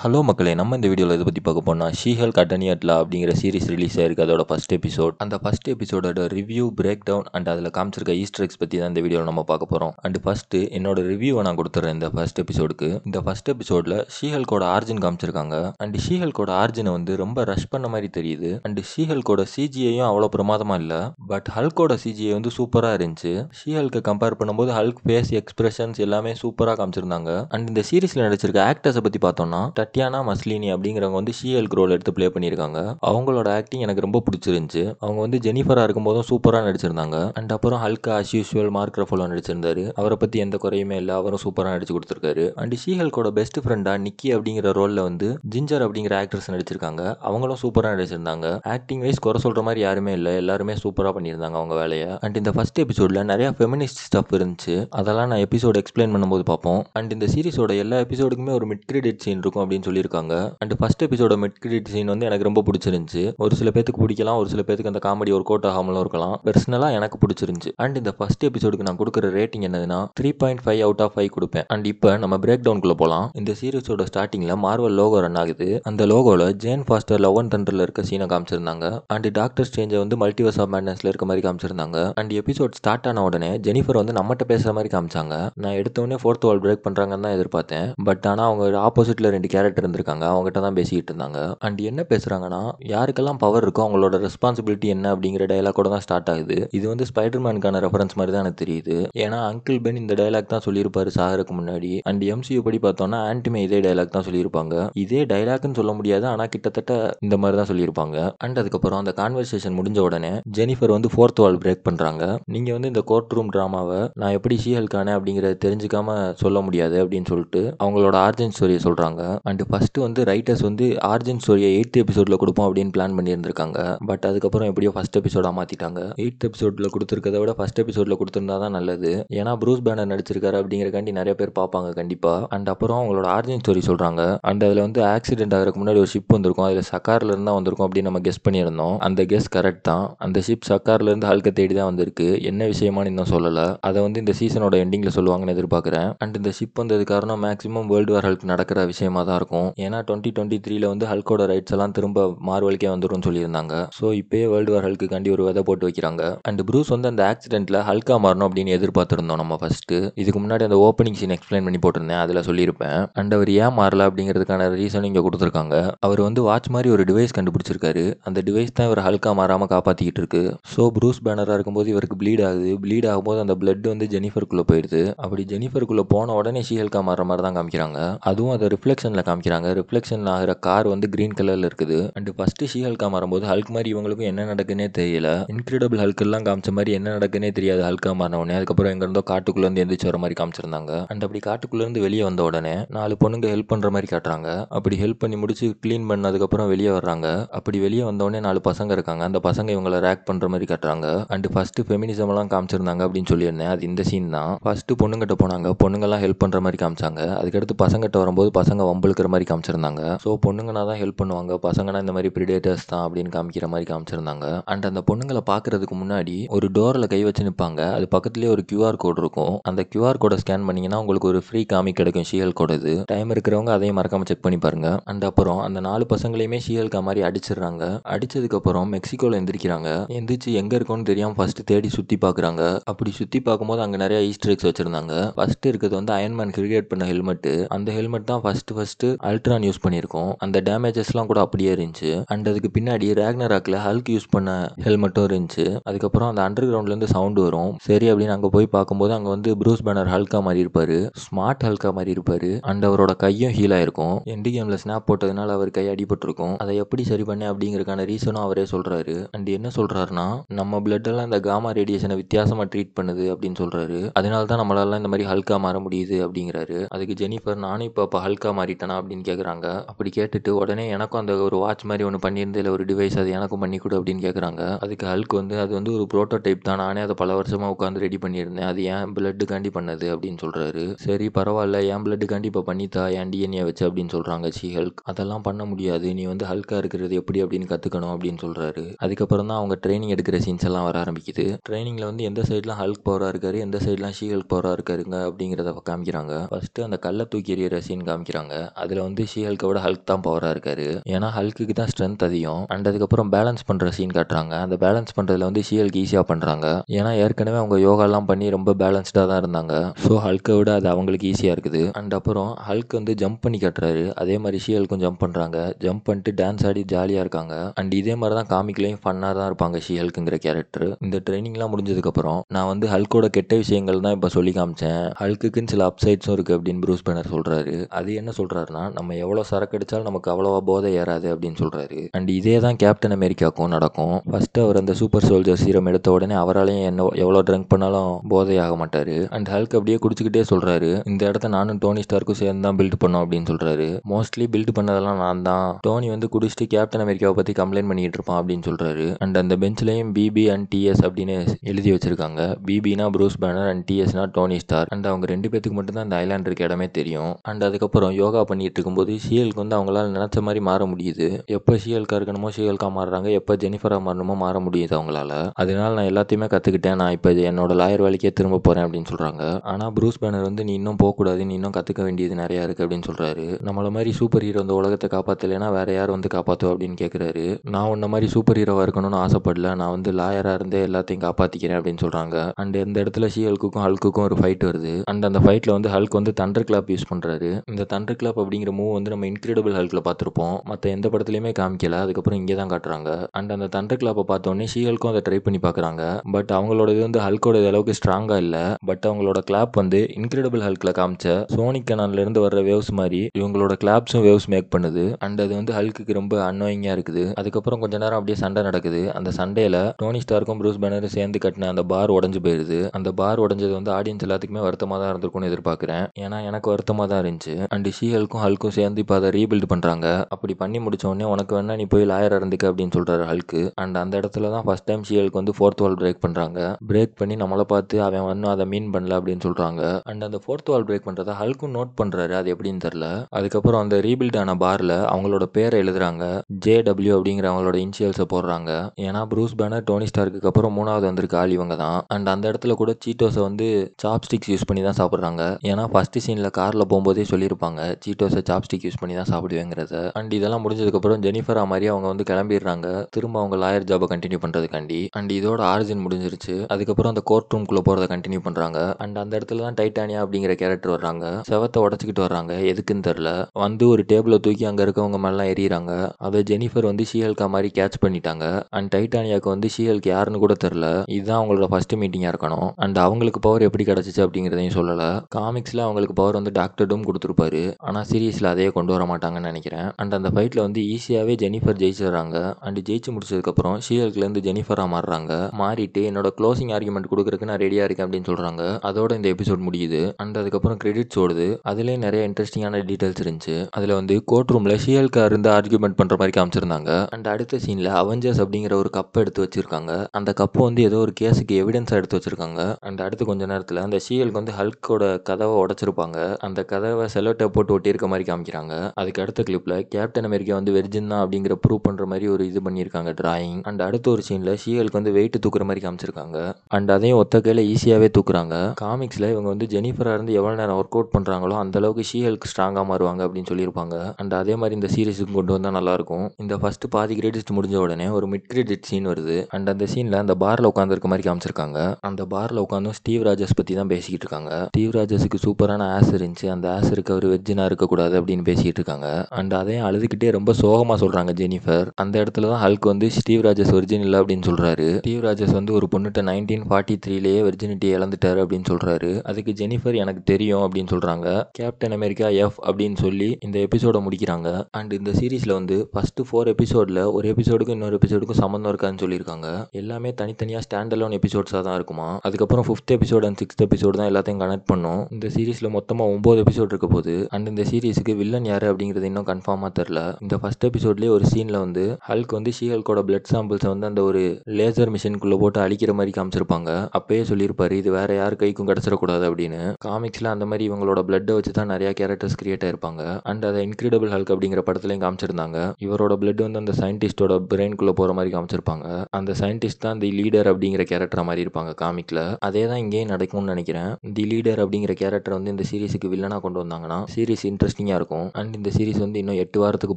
Hello மக்களே நம்ம இந்த வீடியோவில் இதை பற்றி பார்க்க போனால் ஷீஹல் கட்டனி அப்படிங்கிற சீரிஸ் ரிலீஸ் ஆயிருக்கு அதோட ஃபஸ்ட் எபிசோட் அந்த ஃபஸ்ட் எபிசோடோட ரிவ்யூ பிரேக் டவுன் அண்ட் அதில் காமிச்சிருக்க ஈஸ்டர்ஸ் பற்றி தான் இந்த வீடியோவில் நம்ம பார்க்க போகிறோம் அண்ட் ஃபஸ்ட்டு என்னோட ரிவ்யூவை நான் கொடுத்துறேன் இந்த ஃபஸ்ட் எபிசோடுக்கு இந்த ஃபஸ்ட் எபிசோடில் ஷீஹல்கோட ஆர்ஜின் காமிச்சிருக்காங்க அண்ட் ஷீஹல்கோட ஆர்ஜினை வந்து ரொம்ப ரஷ் பண்ண மாதிரி தெரியுது அண்ட் ஷீஹல்கோட சிஜிஐயும் அவ்வளோ பிரமாதமாக இல்லை பட் ஹல்கோட சிஜிஐ வந்து சூப்பராக இருந்துச்சு ஷீஹல்க்கு கம்பேர் பண்ணும்போது ஹல்க் ஃபேஸ் எக்ஸ்பிரஷன்ஸ் எல்லாமே சூப்பராக காமிச்சிருந்தாங்க அண்ட் இந்த சீரீஸில் நடிச்சிருக்க ஆக்டர்ஸை பற்றி பார்த்தோம்னா தட்டியானா மஸ்லினி அப்படிங்கிறவங்க வந்து சிஎல் ரோல் எடுத்து ப்ளே பண்ணியிருக்காங்க அவங்களோட ஆக்டிங் எனக்கு ரொம்ப பிடிச்சிருந்துச்சு அவங்க வந்து ஜெனிஃபராக இருக்கும்போதும் சூப்பராக நடிச்சிருந்தாங்க அண்ட் அப்புறம் ஹல்கா அஸ் யூஸ்வல் மார்க் ரஃபோலோ நடிச்சிருந்தாரு அவரை பற்றி எந்த குறையுமே இல்லை அவரும் சூப்பராக நடிச்சு கொடுத்துருக்காரு அண்ட் ஷீஹல்கோட பெஸ்ட் ஃப்ரெண்டா நிக்கி அப்படிங்கிற ரோலில் வந்து ஜிஞ்சர் அப்படிங்கிற ஆக்ட்ரஸ் நடிச்சிருக்காங்க அவங்களும் சூப்பராக நடிச்சிருந்தாங்க ஆக்டிங் வைஸ் குறை சொல்கிற மாதிரி யாருமே இல்லை எல்லாருமே சூப்பராக பண்ணியிருந்தாங்க அவங்க வேலையை அண்ட் இந்த ஃபர்ஸ்ட் எபிசோடில் நிறையா ஃபெமினிஸ்ட் ஸ்டப் இருந்துச்சு அதெல்லாம் நான் எபிசோடு எக்ஸ்பிளைன் பண்ணும்போது பார்ப்போம் அண்ட் இந்த சீரிஸோட எல்லா எபிசோடுக்குமே ஒரு மிட் கிரெடிட் சீன் இருக்கும் அப்படின்னு சொல்லியிருக்காங்க அண்ட் ஃபர்ஸ்ட் எபிசோட மெட் கிரெடிட் சீன் வந்து எனக்கு ரொம்ப பிடிச்சிருந்துச்சு ஒரு சில பேத்துக்கு பிடிக்கலாம் ஒரு சில பேத்துக்கு அந்த காமெடி ஒரு அவுட் ஆகாமலும் இருக்கலாம் பர்சனலாக எனக்கு பிடிச்சிருந்துச்சு அண்ட் இந்த ஃபர்ஸ்ட் எபிசோடுக்கு நான் கொடுக்குற ரேட்டிங் என்னதுன்னா three point five out of five கொடுப்பேன் அண்ட் இப்போ நம்ம பிரேக் டவுன்குள்ளே போகலாம் இந்த சீரிஸோட ஸ்டார்டிங்கில் மார்வல் லோகோ ரன் ஆகுது அந்த லோகோவில் ஜேன் ஃபாஸ்டர் லவ் அண்ட் தண்டரில் இருக்க சீனை காமிச்சிருந்தாங்க அண்ட் டாக்டர் ஸ்ட்ரேஞ்சை வந்து மல்டிவர்ஸ் ஆஃப் மேட்னஸ்ல இருக்க மாதிரி காமிச்சிருந்தாங்க அண்ட் எபிசோட் ஸ்டார்ட் ஆன உடனே ஜெனிஃபர் வந்து நம்மகிட்ட பேசுகிற மாதிரி காமிச்சாங்க நான் எடுத்தோடனே ஃபோர்த் வால் பிரேக் பண்ணுறாங்கன்னு தான் எதிர்பார்த்தேன் பட் ஆனால் அவங்க ஆப்போசிட்டில் ரெண்டு கேரக்டர் இருந்திருக்காங்க அவங்ககிட்ட தான் பேசிக்கிட்டு இருந்தாங்க அண்ட் என்ன பேசுகிறாங்கன்னா யாருக்கெல்லாம் பவர் இருக்கோ அவங்களோட ரெஸ்பான்சிபிலிட்டி என்ன அப்படிங்கிற டைலாக் கூட தான் ஸ்டார்ட் ஆகுது இது வந்து ஸ்பைடர் மேனுக்கான ரெஃபரன்ஸ் மாதிரி தான் எனக்கு தெரியுது ஏன்னா அங்கிள் பென் இந்த டைலாக் தான் சொல்லியிருப்பாரு சாகருக்கு முன்னாடி அண்ட் எம்சியூ படி பார்த்தோம்னா ஆன்டிமே இதே டைலாக் தான் சொல்லியிருப்பாங்க இதே டைலாக்னு சொல்ல முடியாது ஆனால் கிட்டத்தட்ட இந்த மாதிரி தான் சொல்லியிருப்பாங்க அண்ட் அதுக்கப்புறம் அந்த கான்வர்சேஷன் முடிஞ்ச உடனே ஜெனிஃபர் வந்து ஃபோர்த் வால் பிரேக் பண்ணுறாங்க நீங்கள் வந்து இந்த கோர்ட் ரூம் ட்ராமாவை நான் எப்படி சீஹல்கானே அப்படிங்கிறத தெரிஞ்சுக்காம சொல்ல முடியாது அப்படின்னு சொல்லிட்டு அவங்களோட ஆர்ஜின் ஸ்டோரியை சொல்கிறாங்க அண்டு ஃபஸ்ட்டு வந்து ரைட்டர்ஸ் வந்து ஆர்ஜின் ஸ்டோரியை எயித் எபிசோடில் கொடுப்போம் அப்படின்னு பிளான் பண்ணியிருந்திருக்காங்க பட் அதுக்கப்புறம் எப்படியோ ஃபஸ்ட் எபிசோடாக மாற்றிட்டாங்க எயித் எபிசோடில் கொடுத்துருக்கத விட ஃபஸ்ட் எபிசோடில் கொடுத்துருந்தா தான் நல்லது ஏன்னா ப்ரூஸ் பேனர் நடிச்சிருக்காரு அப்படிங்கிறக்காண்டி நிறைய பேர் பார்ப்பாங்க கண்டிப்பாக அண்ட் அப்புறம் அவங்களோட ஆர்ஜின் ஸ்டோரி சொல்கிறாங்க அண்ட் அதில் வந்து ஆக்சிடென்ட் ஆகிறதுக்கு முன்னாடி ஒரு ஷிப் வந்திருக்கும் அதில் சக்காரில் இருந்தால் வந்திருக்கும் அப்படின்னு நம்ம கெஸ் பண்ணியிருந்தோம் அந்த கெஸ் கரெக்ட் தான் அந்த ஷிப் இருந்து ஹல்கை தேடி தான் வந்திருக்கு என்ன விஷயமானு இன்னும் சொல்லலை அதை வந்து இந்த சீசனோட எண்டிங்கில் சொல்லுவாங்கன்னு எதிர்பார்க்குறேன் அண்ட் இந்த ஷிப் வந்ததுக்கு காரணம் மேக்ஸிமம் வேர்ல்டு வார் ஹல்க் நடக்கிற விஷயமா தான் இருக்கும் ஏன்னா டுவெண்ட்டி டுவெண்ட்டி த்ரீல வந்து ஹல்கோட ரைட்ஸ் எல்லாம் திரும்ப மார்வலுக்கே வந்துடும் சொல்லியிருந்தாங்க ஸோ இப்போயே வேர்ல்டு வார் ஹல்க்குக்காண்டி ஒரு விதை போட்டு வைக்கிறாங்க அண்ட் ப்ரூஸ் வந்து அந்த ஆக்சிடென்ட்ல ஹல்கா மாறணும் அப்படின்னு எதிர்பார்த்துருந்தோம் நம்ம ஃபர்ஸ்ட் இதுக்கு முன்னாடி அந்த ஓப்பனிங் சீன் எக்ஸ்பிளைன் பண்ணி போட்டிருந்தேன் அதில் சொல்லியிருப்பேன் அண்ட் அவர் ஏன் மாறல அப்படிங்கிறதுக்கான ரீசன் இங்கே கொடுத்துருக்காங்க அவர் வந்து வாட்ச் மாதிரி ஒரு டிவைஸ் கண்டுபிடிச்சிருக்காரு அந்த டிவைஸ் தான் இவர் ஹல்கா மாறாமல் காப்பாற்றிக்கிட்டு இருக்கு ஸோ ப்ரூஸ் பேனராக இருக்கும்போது இவருக்கு ப்ளீட் ஆகுது ப்ளீட் ஆகும்போது அந்த பிளட் வந்து ஜெனிஃபருக்குள்ளே போயிடுது அப்படி ஜெனிஃபருக்குள்ளே போன உடனே ஹல்கா மாற மாதிரி தான் காமிக்கிறாங்க அதுவும் அதை ரிஃப்ளெக்ஷனில் காமிக்கிறாங்க ரிஃப்ளெக்ஷன் ஆகிற கார் வந்து கிரீன் கலர்ல இருக்குது அண்ட் ஃபர்ஸ்ட் ஷீஹல்கா மாறும்போது ஹல்க் மாதிரி இவங்களுக்கும் என்ன நடக்குன்னே தெரியல இன்க்ரெடிபிள் ஹல்க் எல்லாம் காமிச்ச மாதிரி என்ன நடக்குன்னே தெரியாது ஹல்கா மாறின உடனே அதுக்கப்புறம் எங்கேருந்தோ இருந்து எந்திரிச்சு வர மாதிரி காமிச்சிருந்தாங்க அண்ட் அப்படி காட்டுக்குள்ளேருந்து வெளியே வந்த உடனே நாலு பொண்ணுங்க ஹெல்ப் பண்ணுற மாதிரி காட்டுறாங்க அப்படி ஹெல்ப் பண்ணி முடிச்சு கிளீன் பண்ணதுக்கப்புறம் வெளியே வர்றாங்க அப்படி வெளியே வந்த உடனே நாலு பசங்க இருக்காங்க அந்த பசங்க இவங்களை ரேக் பண்ணுற மாதிரி காட்டுறாங்க அண்ட் ஃபர்ஸ்ட் ஃபெமினிசம் எல்லாம் காமிச்சிருந்தாங்க அப்படின்னு சொல்லியிருந்தேன் அது இந்த சீன் தான் ஃபர்ஸ்ட் பொண்ணுங்கிட்ட போனாங்க எல்லாம் ஹெல்ப் பண்ணுற மாதிரி காமிச்சாங்க அதுக்கடுத்து பசங்கிட்ட வரும்போது பசங்க வம்பளுக்கு கொடுக்குற மாதிரி காமிச்சிருந்தாங்க ஸோ பொண்ணுங்கன்னா தான் ஹெல்ப் பண்ணுவாங்க பசங்கன்னா இந்த மாதிரி பிரிடேட்டர்ஸ் தான் அப்படின்னு காமிக்கிற மாதிரி காமிச்சிருந்தாங்க அண்ட் அந்த பொண்ணுங்களை பார்க்கறதுக்கு முன்னாடி ஒரு டோரில் கை வச்சு நிற்பாங்க அது பக்கத்துலேயே ஒரு கியூஆர் கோடு இருக்கும் அந்த கியூஆர் கோடை ஸ்கேன் பண்ணிங்கன்னா உங்களுக்கு ஒரு ஃப்ரீ காமிக் கிடைக்கும் ஷியல் கோடு இது டைம் இருக்கிறவங்க அதையும் மறக்காம செக் பண்ணி பாருங்க அண்ட் அப்புறம் அந்த நாலு பசங்களையுமே ஷியல்கா மாதிரி அடிச்சிடுறாங்க அடிச்சதுக்கப்புறம் மெக்சிகோவில் எந்திரிக்கிறாங்க எந்திரிச்சு எங்கே இருக்கோன்னு தெரியாமல் ஃபர்ஸ்ட் தேடி சுற்றி பார்க்குறாங்க அப்படி சுற்றி பார்க்கும்போது அங்கே நிறைய ஈஸ்டர் எக்ஸ் வச்சுருந்தாங்க ஃபர்ஸ்ட் இருக்கிறது வந்து அயன்மேன் கிரிக்கெட் பண்ண ஹெல்மெட்டு அந்த ஹெல்மெட் தான் ஃபர்ஸ்ட் ஃபர்ஸ்ட் அல்ட்ரான் யூஸ் பண்ணியிருக்கோம் அந்த டேமேஜஸ்லாம் கூட அப்படியே இருந்துச்சு அண்ட் அதுக்கு பின்னாடி ரேக்னராக்ல ஹல்க் யூஸ் பண்ண ஹெல்மெட்டும் இருந்துச்சு அதுக்கப்புறம் அந்த அண்டர் கிரவுண்ட்லேருந்து சவுண்ட் வரும் சரி அப்படின்னு அங்கே போய் பார்க்கும்போது அங்கே வந்து ப்ரூஸ் பேனர் ஹல்கா மாதிரி இருப்பார் ஸ்மார்ட் ஹல்கா மாதிரி இருப்பார் அண்ட் அவரோட கையும் ஹீல் ஆயிருக்கும் எண்டு கேமில் ஸ்னாப் போட்டதுனால அவர் கை அடிபட்டிருக்கும் அதை எப்படி சரி பண்ண அப்படிங்கிறதுக்கான ரீசனும் அவரே சொல்கிறாரு அண்ட் என்ன சொல்கிறாருன்னா நம்ம பிளட் எல்லாம் இந்த காமா ரேடியேஷனை வித்தியாசமாக ட்ரீட் பண்ணுது அப்படின்னு சொல்கிறாரு அதனால தான் நம்மளால இந்த மாதிரி ஹல்கா மாற முடியுது அப்படிங்கிறாரு அதுக்கு ஜெனிஃபர் நானும் இப்போ அப்போ ஹல்கா மாறிட்டேன் வேணாம் அப்படின்னு கேட்குறாங்க. அப்படி கேட்டுட்டு உடனே எனக்கும் அந்த ஒரு வாட்ச் ஒன்று ஒண்ணு இல்லை ஒரு டிவைஸ் அது எனக்கும் பண்ணி கொடு அப்படின்னு கேட்குறாங்க. அதுக்கு ஹல்க் வந்து அது வந்து ஒரு டைப் தான். நானே அதை பல வருஷமாக உட்காந்து ரெடி பண்ணியிருந்தேன். அது பிளட்டு காண்டி பண்ணது அப்படின்னு சொல்கிறாரு சரி ஏன் என் காண்டி இப்போ பண்ணித்தா ஏன் டிஎன்ஏ வச்சு அப்படின்னு சொல்கிறாங்க சி ஹல்க் அதெல்லாம் பண்ண முடியாது. நீ வந்து ஹல்க்கா இருக்கிறது எப்படி அப்படின்னு கற்றுக்கணும் அப்படின்னு சொல்கிறாரு அதுக்கப்புறம் தான் அவங்க ட்ரைனிங் எடுக்கிற சீன்ஸ் எல்லாம் வர ஆரம்பிக்குது. ட்ரைனிங்கில் வந்து எந்த சைட்லாம் ஹல்க் பவரா இருக்காரு, எந்த சைடுலாம் ஹல்க் பவரா இருக்காருங்க அப்படிங்கிறத காமிக்கிறாங்க. ஃபஸ்ட்டு அந்த கல்லை தூக்கி எறிகிற சீன் காமிக்கிறாங்க. அதில் வந்து ஷீஹல்கை விட ஹல்க் தான் பவராக இருக்காரு ஏன்னா ஹல்க்குக்கு தான் ஸ்ட்ரென்த் அதிகம் அண்ட் அதுக்கப்புறம் பேலன்ஸ் பண்ணுற சீன் காட்டுறாங்க அந்த பேலன்ஸ் பண்ணுறதுல வந்து ஷீஹல்க் ஈஸியாக பண்ணுறாங்க ஏன்னா ஏற்கனவே அவங்க யோகாலாம் பண்ணி ரொம்ப பேலன்ஸ்டாக தான் இருந்தாங்க ஸோ ஹல்க்கை விட அது அவங்களுக்கு ஈஸியாக இருக்குது அண்ட் அப்புறம் ஹல்க் வந்து ஜம்ப் பண்ணி கட்டுறாரு அதே மாதிரி ஷீஹல்க்கும் ஜம்ப் பண்ணுறாங்க ஜம்ப் பண்ணிட்டு டான்ஸ் ஆடி ஜாலியாக இருக்காங்க அண்ட் இதே மாதிரி தான் காமிக்லேயும் ஃபன்னாக தான் இருப்பாங்க ஷீஹல்க்குங்கிற கேரக்டர் இந்த ட்ரைனிங்லாம் முடிஞ்சதுக்கப்புறம் நான் வந்து ஹல்கோட கெட்ட விஷயங்கள் தான் இப்போ சொல்லி காமிச்சேன் ஹல்க்குக்குன்னு சில அப்சைட்ஸும் இருக்குது அப்படின்னு ப்ரூஸ் பேனர் சொல்கிறாரு அது என்ன சொல்கிறாரு சொல்கிறாருன்னா நம்ம எவ்வளோ சரக்கு அடித்தாலும் நமக்கு அவ்வளோவா போதை ஏறாது அப்படின்னு சொல்கிறாரு அண்ட் இதே தான் கேப்டன் அமெரிக்காவுக்கும் நடக்கும் ஃபஸ்ட்டு அவர் அந்த சூப்பர் சோல்ஜர் சீரம் எடுத்த உடனே அவராலையும் என்ன எவ்வளோ ட்ரங்க் பண்ணாலும் போதை ஆக மாட்டார் அண்ட் ஹல்க் அப்படியே குடிச்சிக்கிட்டே சொல்கிறாரு இந்த இடத்த நானும் டோனி ஸ்டார்க்கும் சேர்ந்து தான் பில்ட் பண்ணோம் அப்படின்னு சொல்கிறாரு மோஸ்ட்லி பில்ட் பண்ணதெல்லாம் நான் தான் டோனி வந்து குடிச்சிட்டு கேப்டன் அமெரிக்காவை பற்றி கம்ப்ளைண்ட் பண்ணிட்டு இருப்பான் அப்படின்னு சொல்கிறாரு அண்ட் அந்த பெஞ்ச்லேயும் பிபி அண்ட் டிஎஸ் அப்படின்னு எழுதி வச்சிருக்காங்க பிபினா ப்ரூஸ் பேனர் அண்ட் டிஎஸ்னா டோனி ஸ்டார் அண்ட் அவங்க ரெண்டு பேத்துக்கு மட்டும்தான் அந்த ஐலாண்ட் இருக்க இடமே தெரியும் அண்ட் அதுக்கப்புறம் யோகா பண்ணி பண்ணிகிட்டு இருக்கும்போது சிஎலுக்கு வந்து அவங்களால நினச்ச மாதிரி மாற முடியுது எப்போ சிஎல்காக இருக்கணுமோ சிஎல்காக மாறுறாங்க எப்போ ஜெனிஃபராக மாறணுமோ மாற முடியுது அவங்களால அதனால நான் எல்லாத்தையுமே கற்றுக்கிட்டேன் நான் இப்போ என்னோட லாயர் வேலைக்கே திரும்ப போகிறேன் அப்படின்னு சொல்கிறாங்க ஆனால் ப்ரூஸ் பேனர் வந்து நீ இன்னும் போகக்கூடாது நீ இன்னும் கற்றுக்க வேண்டியது நிறையா இருக்குது அப்படின்னு சொல்கிறாரு நம்மளை மாதிரி சூப்பர் ஹீரோ வந்து உலகத்தை காப்பாற்றலைன்னா வேறு யார் வந்து காப்பாற்றுவோம் அப்படின்னு கேட்குறாரு நான் உன்ன மாதிரி சூப்பர் ஹீரோவாக இருக்கணும்னு ஆசைப்படல நான் வந்து லாயராக இருந்தே எல்லாத்தையும் காப்பாற்றிக்கிறேன் அப்படின்னு சொல்கிறாங்க அண்ட் இந்த இடத்துல சிஎல்குக்கும் ஹல்குக்கும் ஒரு ஃபைட் வருது அண்ட் அந்த ஃபைட்டில் வந்து ஹல்க் வந்து தண்டர் கிளாப் யூஸ் பண்ணுறாரு இந்த தண்டர் கிளாப் அப்படிங்கிற மூவ் வந்து நம்ம இன்க்ரெடிபிள் ஹல்கில் பார்த்துருப்போம் மற்ற எந்த படத்துலையுமே காமிக்கல அதுக்கப்புறம் இங்கே தான் காட்டுறாங்க அண்ட் அந்த தண்டர் கிளாப்பை பார்த்தோன்னே ஷீஹல்க்கும் அதை ட்ரை பண்ணி பார்க்குறாங்க பட் அவங்களோட இது வந்து ஹல்கோட அளவுக்கு ஸ்ட்ராங்காக இல்லை பட் அவங்களோட கிளாப் வந்து இன்க்ரெடிபிள் ஹல்கில் காமிச்ச சோனிக் கனான்லேருந்து வர்ற வேவ்ஸ் மாதிரி இவங்களோட கிளாப்ஸும் வேவ்ஸ் மேக் பண்ணுது அண்ட் அது வந்து ஹல்க்கு ரொம்ப அன்வாயிங்காக இருக்குது அதுக்கப்புறம் கொஞ்ச நேரம் அப்படியே சண்டை நடக்குது அந்த சண்டையில் டோனி ஸ்டாருக்கும் ப்ரூஸ் பேனரும் சேர்ந்து கட்டின அந்த பார் உடஞ்சு போயிடுது அந்த பார் உடஞ்சது வந்து ஆடியன்ஸ் எல்லாத்துக்குமே வருத்தமாக தான் இருந்திருக்கும்னு எதிர்பார்க்குறேன் ஏன்னா எனக்கு வருத்தமாக தான் இருந்துச்சு அண்ட் ஷீஹல்க்கும் ஜாக்கும் ஹல்க்கும் சேர்ந்து இப்போ அதை ரீபில்ட் பண்ணுறாங்க அப்படி பண்ணி உடனே உனக்கு வேணா நீ போய் லாயர் இறந்துக்க அப்படின்னு சொல்கிறாரு ஹல்க்கு அண்ட் அந்த இடத்துல தான் ஃபஸ்ட் டைம் சிஎலுக்கு வந்து ஃபோர்த் வால் பிரேக் பண்ணுறாங்க பிரேக் பண்ணி நம்மளை பார்த்து அவன் வந்து அதை மீன் பண்ணல அப்படின்னு சொல்கிறாங்க அண்ட் அந்த ஃபோர்த் வால் பிரேக் பண்ணுறதை ஹல்க்கும் நோட் பண்ணுறாரு அது எப்படின்னு தெரில அதுக்கப்புறம் அந்த ரீபில்ட் ஆன பாரில் அவங்களோட பேரை எழுதுறாங்க ஜே டபிள்யூ அப்படிங்கிற அவங்களோட இன்சியல்ஸை போடுறாங்க ஏன்னா ப்ரூஸ் பேனர் டோனி ஸ்டார்க்கு அப்புறம் மூணாவது வந்திருக்க ஆள் இவங்க தான் அண்ட் அந்த இடத்துல கூட சீட்டோஸை வந்து சாப்ஸ்டிக்ஸ் யூஸ் பண்ணி தான் சாப்பிட்றாங்க ஏன்னா ஃபஸ்ட்டு சீனில் காரில் போகும்போதே சொல்லியிருப்பாங்க சீட்டோஸ் ப்ளஸ் சாப்ஸ்டிக் யூஸ் பண்ணி தான் சாப்பிடுவேங்கிறத அண்ட் இதெல்லாம் முடிஞ்சதுக்கப்புறம் ஜெனிஃபரா மாதிரி அவங்க வந்து கிளம்பிடுறாங்க திரும்ப அவங்க லாயர் ஜாபை கண்டினியூ பண்ணுறதுக்காண்டி அண்ட் இதோட ஆரிஜின் முடிஞ்சிருச்சு அதுக்கப்புறம் அந்த கோர்ட் ரூம்குள்ளே போகிறத கண்டினியூ பண்ணுறாங்க அண்ட் அந்த இடத்துல தான் டைட்டானியா அப்படிங்கிற கேரக்டர் வர்றாங்க செவத்தை உடச்சிக்கிட்டு வர்றாங்க எதுக்குன்னு தெரில வந்து ஒரு டேபிளை தூக்கி அங்கே இருக்கவங்க மேலாம் எறிகிறாங்க அதை ஜெனிஃபர் வந்து ஷியல்கா மாதிரி கேட்ச் பண்ணிட்டாங்க அண்ட் டைட்டானியாவுக்கு வந்து ஷியல்க்கு யாருன்னு கூட தெரில இதுதான் அவங்களோட ஃபர்ஸ்ட் மீட்டிங்காக இருக்கணும் அண்ட் அவங்களுக்கு பவர் எப்படி கிடச்சிச்சு அப்படிங்கிறதையும் சொல்லலை காமிக்ஸில் அவங்களுக்கு பவர் வந்து டாக்டர் டூம் கொடுத்துருப்பாரு ஆனால் சீரீஸில் அதையே கொண்டு வர மாட்டாங்கன்னு நினைக்கிறேன் அண்ட் அந்த ஃபைட்டில் வந்து ஈஸியாகவே ஜெனிஃபர் ஜெயிச்சிடுறாங்க அண்ட் ஜெயிச்சு முடிச்சதுக்கப்புறம் ஷீரல்க்லேருந்து ஜெனிஃபராக மாறுறாங்க மாறிட்டு என்னோட க்ளோசிங் ஆர்குமெண்ட் கொடுக்குறதுக்கு நான் ரெடியாக இருக்கேன் அப்படின்னு சொல்கிறாங்க அதோட இந்த எபிசோட் முடியுது அண்ட் அதுக்கப்புறம் கிரெடிட்ஸ் ஓடுது அதிலே நிறைய இன்ட்ரெஸ்டிங்கான டீட்டெயில்ஸ் இருந்துச்சு அதில் வந்து கோர்ட் ரூமில் ஷியல்கா இருந்து ஆர்கியூமெண்ட் பண்ணுற மாதிரி காமிச்சிருந்தாங்க அண்ட் அடுத்த சீனில் அவஞ்சர்ஸ் அப்படிங்கிற ஒரு கப் எடுத்து வச்சிருக்காங்க அந்த கப்பை வந்து ஏதோ ஒரு கேஸுக்கு எவிடன்ஸாக எடுத்து வச்சிருக்காங்க அண்ட் அடுத்து கொஞ்ச நேரத்தில் அந்த ஷியலுக்கு வந்து ஹல்கோட கதவை உடச்சிருப்பாங்க அந்த கதவை செலோட்டை போட்டு ஒட்டியிருக்க மாதிரி காமிக்கிறாங்க அதுக்கு அடுத்த கிளிப்ல கேப்டன் அமெரிக்கா வந்து வெர்ஜின் தான் அப்படிங்கிற ப்ரூவ் பண்ணுற மாதிரி ஒரு இது பண்ணியிருக்காங்க டிராயிங் அண்ட் அடுத்த ஒரு சீனில் ஷீயலுக்கு வந்து வெயிட் தூக்குற மாதிரி காமிச்சிருக்காங்க அண்ட் அதையும் ஒத்த கையில் ஈஸியாகவே தூக்குறாங்க காமிக்ஸில் இவங்க வந்து ஜெனிஃபராக இருந்து எவ்வளோ நேரம் ஒர்க் அவுட் பண்ணுறாங்களோ அந்த அளவுக்கு ஷீஹெல்க்கு ஸ்ட்ராங்காக மாறுவாங்க அப்படின்னு சொல்லியிருப்பாங்க அண்ட் அதே மாதிரி இந்த சீரிஸுக்கு கொண்டு வந்தால் நல்லாயிருக்கும் இந்த ஃபர்ஸ்ட் பாதி கிரெடிட் முடிஞ்ச உடனே ஒரு மிட் கிரெடிட் சீன் வருது அண்ட் அந்த சீனில் அந்த பார்ல உட்காந்துருக்க மாதிரி காமிச்சிருக்காங்க அந்த பாரில் உட்காந்து ஸ்டீவ் ராஜஸ் பற்றி தான் பேசிக்கிட்டு இருக்காங்க ஸ்டீவ் ராஜஸுக்கு சூப்பரான ஆஸ் இருந்துச்சு அந்த ஆஸ் இருக்கு அவர் வெஜ்ஜினா இருக்க கூடாது அப்படின்னு பேசிகிட்டு இருக்காங்க அண்ட் அதையும் அழுதுகிட்டே ரொம்ப சோகமாக சொல்கிறாங்க ஜெனிஃபர் அந்த இடத்துல தான் ஹல்க் வந்து ஸ்டீவ் ராஜஸ் ஒரிஜினல் இல்லை அப்படின்னு சொல்றாரு ஸ்டீவ் ராஜஸ் வந்து ஒரு பொண்ணுட்ட நைன்டீன் ஃபார்ட்டி த்ரீலேயே வெர்ஜினிட்டி இழந்துட்டாரு அப்படின்னு சொல்கிறாரு அதுக்கு ஜெனிஃபர் எனக்கு தெரியும் அப்படின்னு சொல்கிறாங்க கேப்டன் அமெரிக்கா எஃப் அப்படின்னு சொல்லி இந்த எபிசோடை முடிக்கிறாங்க அண்ட் இந்த சீரீஸ்ல வந்து ஃபஸ்ட்டு ஃபோர் எபிசோடில் ஒரு எபிசோடுக்கும் இன்னொரு எபிசோடுக்கும் சம்மந்தம் இருக்கான்னு சொல்லியிருக்காங்க எல்லாமே தனித்தனியாக ஸ்டாண்ட் அலோன் எபிசோட்ஸாக தான் இருக்குமா அதுக்கப்புறம் fifth episode and sixth episode தான் எல்லாத்தையும் கனெக்ட் பண்ணும் இந்த சீரீஸ்ல மொத்தமாக ஒன்பது எபிசோட் இருக்க போது அண்ட் இந்த சீரீஸுக்கு வில்லன் யார் அப்படிங்கிறது இன்னும் கன்ஃபார்மாக தெரில இந்த ஃபர்ஸ்ட் எபிசோட்லேயே ஒரு சீனில் வந்து ஹல்க் வந்து ஷீஹல்கோட பிளட் சாம்பிள்ஸை வந்து அந்த ஒரு லேசர் மிஷினுக்குள்ளே போட்டு அழிக்கிற மாதிரி காமிச்சிருப்பாங்க அப்பயே சொல்லியிருப்பாரு இது வேற யார் கைக்கும் கிடச்சிடக்கூடாது அப்படின்னு காமிக்ஸில் அந்த மாதிரி இவங்களோட பிளட்டை வச்சு தான் நிறையா கேரக்டர்ஸ் கிரியேட் ஆயிருப்பாங்க அண்ட் அதை இன்க்ரெடிபிள் ஹல்க் அப்படிங்கிற படத்துலையும் காமிச்சிருந்தாங்க இவரோட பிளட் வந்து அந்த சயின்டிஸ்டோட பிரெயின்குள்ளே போகிற மாதிரி காமிச்சிருப்பாங்க அந்த சயின்டிஸ்ட் தான் தி லீடர் அப்படிங்கிற கேரக்டர் மாதிரி இருப்பாங்க காமிக்கில் அதே தான் இங்கேயும் நடக்கும்னு நினைக்கிறேன் தி லீடர் அப்படிங்கிற கேரக்டர் வந்து இந்த சீரீஸுக்கு வில்லனாக கொண்டு வந்தாங்கன்னா சீரீஸ் இன்ட்ரெஸ்ட் இன்ட்ரெஸ்டிங்காக இருக்கும் அண்ட் இந்த சீரிஸ் வந்து இன்னும் எட்டு வாரத்துக்கு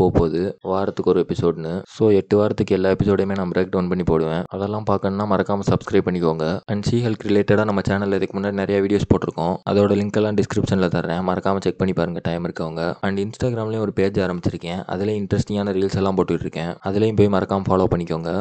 போக போகுது வாரத்துக்கு ஒரு எபிசோட்னு ஸோ எட்டு வாரத்துக்கு எல்லா எபிசோடையுமே நான் பிரேக் டவுன் பண்ணி போடுவேன் அதெல்லாம் பார்க்கணுன்னா மறக்காமல் சப்ஸ்கிரைப் பண்ணிக்கோங்க அண்ட் சி ஹெல்த் ரிலேட்டடாக நம்ம சேனலில் இதுக்கு முன்னாடி நிறைய வீடியோஸ் போட்டிருக்கோம் அதோட லிங்க் எல்லாம் டிஸ்கிரிப்ஷனில் தரேன் மறக்காமல் செக் பண்ணி பாருங்கள் டைம் இருக்கவங்க அண்ட் இன்ஸ்டாகிராம்லேயும் ஒரு பேஜ் ஆரம்பிச்சிருக்கேன் அதிலேயும் இன்ட்ரெஸ்டிங்கான ரீல்ஸ் எல்லாம் போட்டுட்ருக்கேன் அதுலேயும் போய் மறக்காமல் ஃபாலோ பண்ணிக்கோங்க